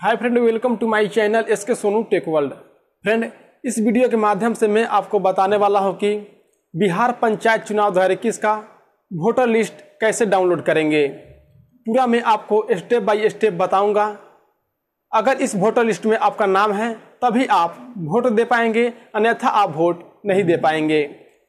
hi friend welcome to my channel S K Sonu tech world friend इस video के माध्यम से मैं आपको बताने वाला हूं कि बिहार पंचायत चुनाव दो हज़ार का वोटर लिस्ट कैसे डाउनलोड करेंगे पूरा मैं आपको स्टेप बाय स्टेप बताऊंगा अगर इस वोटर लिस्ट में आपका नाम है तभी आप वोट दे पाएंगे अन्यथा आप वोट नहीं दे पाएंगे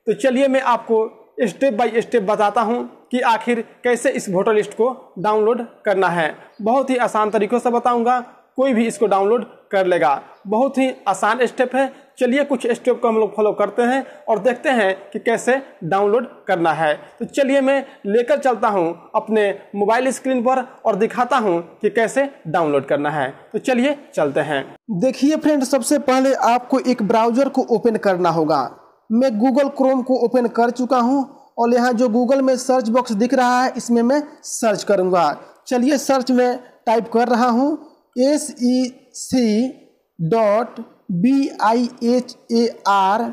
तो चलिए मैं आपको स्टेप बाय स्टेप बताता हूँ कि आखिर कैसे इस वोटर लिस्ट को डाउनलोड करना है बहुत ही आसान तरीक़ों से बताऊंगा कोई भी इसको डाउनलोड कर लेगा बहुत ही आसान स्टेप है चलिए कुछ स्टेप को हम लोग फॉलो करते हैं और देखते हैं कि कैसे डाउनलोड करना है तो चलिए मैं लेकर चलता हूं अपने मोबाइल स्क्रीन पर और दिखाता हूं कि कैसे डाउनलोड करना है तो चलिए चलते हैं देखिए फ्रेंड सबसे पहले आपको एक ब्राउज़र को ओपन करना होगा मैं गूगल क्रोम को ओपन कर चुका हूँ और यहाँ जो गूगल में सर्च बॉक्स दिख रहा है इसमें मैं सर्च करूँगा चलिए सर्च में टाइप कर रहा हूँ S E C dot B I H A R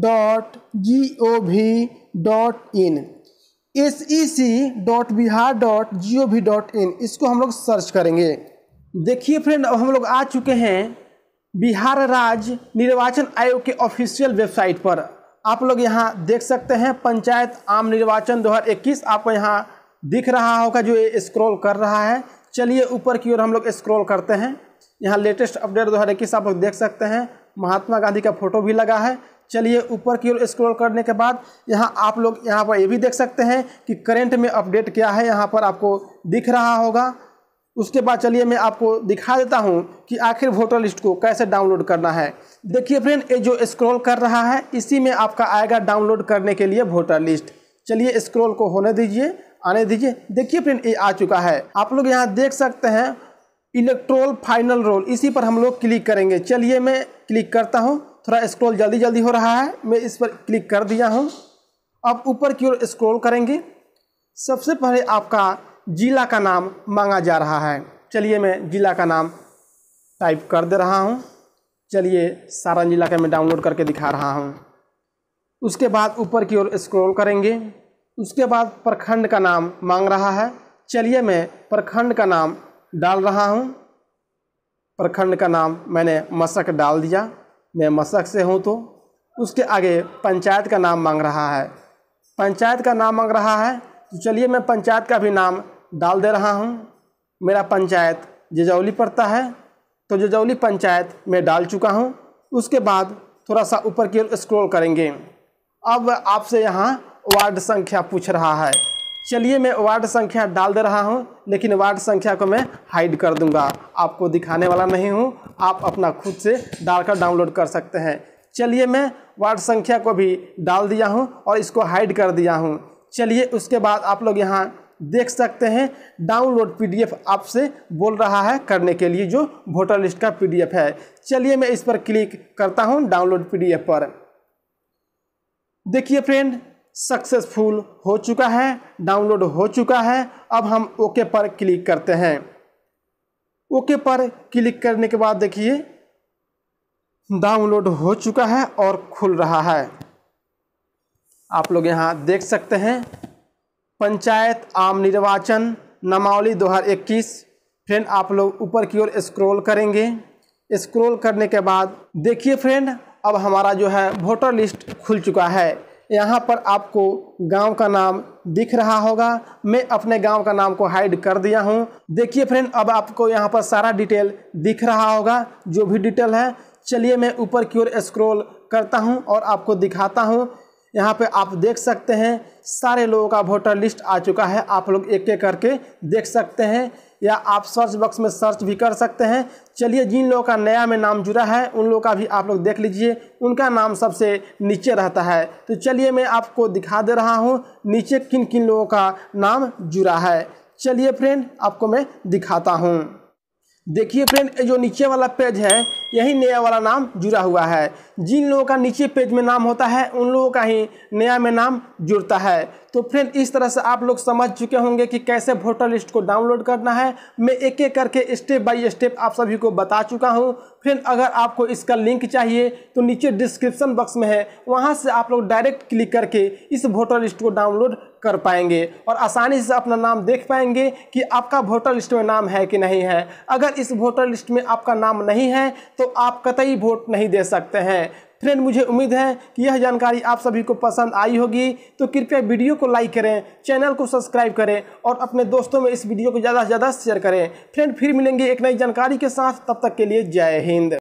dot G O V dot in S E C dot Bihar dot G O V dot in इसको हम लोग सर्च करेंगे देखिए फ्रेंड अब हम लोग आ चुके हैं बिहार राज्य निर्वाचन आयोग के ऑफिशियल वेबसाइट पर आप लोग यहाँ देख सकते हैं पंचायत आम निर्वाचन 2021 आपको यहाँ दिख रहा होगा जो ये स्क्रॉल कर रहा है चलिए ऊपर की ओर हम लोग स्क्रॉल करते हैं यहाँ लेटेस्ट अपडेट दो हज़ार इक्कीस आप लोग देख सकते हैं महात्मा गांधी का फोटो भी लगा है चलिए ऊपर की ओर स्क्रॉल करने के बाद यहाँ आप लोग यहाँ पर ये यह भी देख सकते हैं कि करेंट में अपडेट क्या है यहाँ पर आपको दिख रहा होगा उसके बाद चलिए मैं आपको दिखा देता हूँ कि आखिर वोटर लिस्ट को कैसे डाउनलोड करना है देखिए फ्रेंड ये जो स्क्रॉल कर रहा है इसी में आपका आएगा डाउनलोड करने के लिए वोटर लिस्ट चलिए स्क्रॉल को होने दीजिए आने दीजिए देखिए फ्रेंड ये आ चुका है आप लोग यहाँ देख सकते हैं इलेक्ट्रोल फाइनल रोल इसी पर हम लोग क्लिक करेंगे चलिए मैं क्लिक करता हूँ थोड़ा स्क्रॉल जल्दी जल्दी हो रहा है मैं इस पर क्लिक कर दिया हूँ अब ऊपर की ओर स्क्रॉल करेंगे सबसे पहले आपका जिला का नाम मांगा जा रहा है चलिए मैं जिला का नाम टाइप कर दे रहा हूँ चलिए सारण जिला का मैं डाउनलोड करके दिखा रहा हूँ उसके बाद ऊपर की ओर स्क्रॉल करेंगे उसके बाद प्रखंड का नाम मांग रहा है चलिए मैं प्रखंड का नाम डाल रहा हूँ प्रखंड का नाम मैंने मशक डाल दिया मैं मशक से हूँ तो उसके आगे पंचायत का नाम मांग रहा है पंचायत का नाम मांग रहा है तो चलिए मैं पंचायत का भी नाम डाल दे रहा हूँ मेरा पंचायत जजौली पड़ता है तो जजौली पंचायत मैं डाल चुका हूँ उसके बाद थोड़ा सा ऊपर की ओर स्क्रॉल करेंगे अब आपसे यहाँ वार्ड संख्या पूछ रहा है चलिए मैं वार्ड संख्या डाल दे रहा हूँ लेकिन वार्ड संख्या को मैं हाइड कर दूंगा आपको दिखाने वाला नहीं हूँ आप अपना खुद से डालकर डाउनलोड कर सकते हैं चलिए मैं वार्ड संख्या को भी डाल दिया हूँ और इसको हाइड कर दिया हूँ चलिए उसके बाद आप लोग यहाँ देख सकते हैं डाउनलोड पीडीएफ आपसे बोल रहा है करने के लिए जो वोटर लिस्ट का पीडीएफ है चलिए मैं इस पर क्लिक करता हूँ डाउनलोड पीडीएफ पर देखिए फ्रेंड सक्सेसफुल हो चुका है डाउनलोड हो चुका है अब हम ओके पर क्लिक करते हैं ओके पर क्लिक करने के बाद देखिए डाउनलोड हो चुका है और खुल रहा है आप लोग यहाँ देख सकते हैं पंचायत आम निर्वाचन नमावली 2021 फ्रेंड आप लोग ऊपर की ओर स्क्रॉल करेंगे स्क्रॉल करने के बाद देखिए फ्रेंड अब हमारा जो है वोटर लिस्ट खुल चुका है यहाँ पर आपको गांव का नाम दिख रहा होगा मैं अपने गांव का नाम को हाइड कर दिया हूँ देखिए फ्रेंड अब आपको यहाँ पर सारा डिटेल दिख रहा होगा जो भी डिटेल है चलिए मैं ऊपर की ओर स्क्रॉल करता हूँ और आपको दिखाता हूँ यहाँ पे आप देख सकते हैं सारे लोगों का वोटर लिस्ट आ चुका है आप लोग एक एक करके देख सकते हैं या आप सर्च बॉक्स में सर्च भी कर सकते हैं चलिए जिन लोगों का नया में नाम जुड़ा है उन लोगों का भी आप लोग देख लीजिए उनका नाम सबसे नीचे रहता है तो चलिए मैं आपको दिखा दे रहा हूँ नीचे किन किन लोगों का नाम जुड़ा है चलिए फ्रेंड आपको मैं दिखाता हूँ देखिए फ्रेंड जो नीचे वाला पेज है यही नया वाला नाम जुड़ा हुआ है जिन लोगों का नीचे पेज में नाम होता है उन लोगों का ही नया में नाम जुड़ता है तो फ्रेंड इस तरह से आप लोग समझ चुके होंगे कि कैसे वोटर लिस्ट को डाउनलोड करना है मैं एक एक करके स्टेप बाय स्टेप आप सभी को बता चुका हूँ फ्रेंड अगर आपको इसका लिंक चाहिए तो नीचे डिस्क्रिप्शन बॉक्स में है वहाँ से आप लोग डायरेक्ट क्लिक करके इस वोटर लिस्ट को डाउनलोड कर पाएंगे और आसानी से अपना नाम देख पाएंगे कि आपका वोटर लिस्ट में नाम है कि नहीं है अगर इस वोटर लिस्ट में आपका नाम नहीं है तो आप कतई वोट नहीं दे सकते हैं फ्रेंड मुझे उम्मीद है कि यह जानकारी आप सभी को पसंद आई होगी तो कृपया वीडियो को लाइक करें चैनल को सब्सक्राइब करें और अपने दोस्तों में इस वीडियो को ज़्यादा से ज़्यादा शेयर करें फ्रेंड फिर मिलेंगे एक नई जानकारी के साथ तब तक के लिए जय हिंद